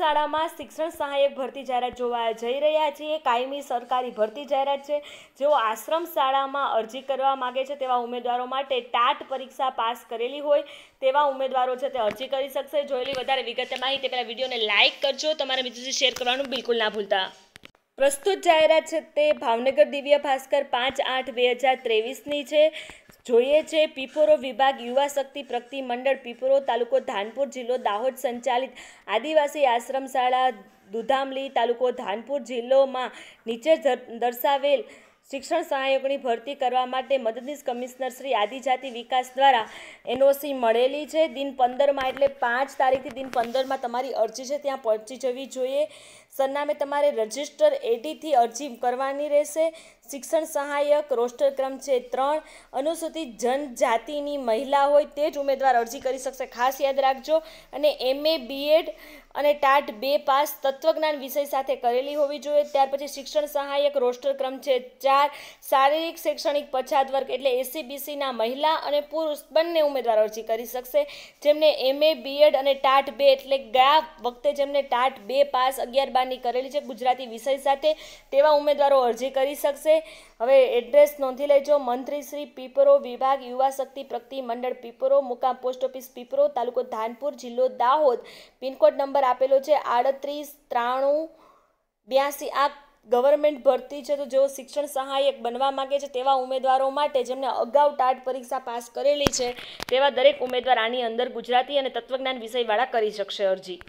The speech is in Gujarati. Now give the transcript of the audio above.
શાળામાં શિક્ષણ સહાયક ભરતી જાહેરાત જોવા જઈ રહ્યા છીએ કાયમી સરકારી ભરતી જાહેરાત છે જેઓ આશ્રમ શાળામાં અરજી કરવા માગે છે તેવા ઉમેદવારો માટે ટાટ પરીક્ષા પાસ કરેલી હોય તેવા ઉમેદવારો છે તે અરજી કરી શકશે જોયેલી વધારે વિગત માહિતી પહેલાં વિડીયોને લાઇક કરજો તમારા બીજું શેર કરવાનું બિલકુલ ના ભૂલતા પ્રસ્તુત જાહેરાત છે તે ભાવનગર દિવ્ય ભાસ્કર પાંચ આઠ બે હજાર ત્રેવીસની છે જોઈએ છે પીપોરો વિભાગ યુવા શક્તિ પ્રગતિ મંડળ પીપોરો તાલુકો ધાનપુર જિલ્લો દાહોદ સંચાલિત આદિવાસી આશ્રમ શાળા દુધામલી તાલુકો ધાનપુર જિલ્લોમાં નીચે દર્શાવેલ શિક્ષણ સહાયકોની ભરતી કરવા માટે મદદનીશ કમિશનર શ્રી આદિજાતિ વિકાસ દ્વારા એનઓસી મળેલી છે દિન પંદરમાં એટલે પાંચ તારીખથી દિન પંદરમાં તમારી અરજી છે ત્યાં પહોંચી જવી જોઈએ સરનામે તમારે રજિસ્ટર એડીથી અરજી કરવાની રહેશે શિક્ષણ સહાયક રોસ્ટર ક્રમ છે ત્રણ અનુસૂચિત જનજાતિની મહિલા હોય તે જ ઉમેદવાર અરજી કરી શકશે ખાસ યાદ રાખજો અને એમએ બીએડ અને ટાટ બે પાસ તત્વજ્ઞાન વિષય સાથે કરેલી હોવી જોઈએ ત્યાર પછી શિક્ષણ સહાયક રોસ્ટર ક્રમ છે ચાર શારીરિક શૈક્ષણિક પછાત વર્ગ એટલે એસીબીસીના મહિલા અને પુરુષ બંને ઉમેદવાર અરજી કરી શકશે જેમને એમએ બીએડ અને ટાટ બે એટલે ગયા વખતે જેમને ટાટ બે પાસ અગિયાર બારની કરેલી છે ગુજરાતી વિષય સાથે તેવા ઉમેદવારો અરજી કરી શકશે હવે એડ્રેસ નોંધી લેજો મંત્રી શ્રી પીપરો વિભાગ યુવા શક્તિ પ્રગતિ મંડળ પીપરો મુકામ પોસ્ટ ઓફિસ પીપરો તાલુકો ધાનપુર જિલ્લો દાહોદ પિનકોડ નંબર આપેલો છે આડત્રીસ ત્રાણું બ્યાસી આ ગવર્મેન્ટ ભરતી છે તો જેઓ શિક્ષણ સહાયક બનવા માગે છે તેવા ઉમેદવારો માટે જેમને અગાઉ ટાટ પરીક્ષા પાસ કરેલી છે તેવા દરેક ઉમેદવાર આની અંદર ગુજરાતી અને તત્વજ્ઞાન વિષયવાળા કરી શકશે અરજી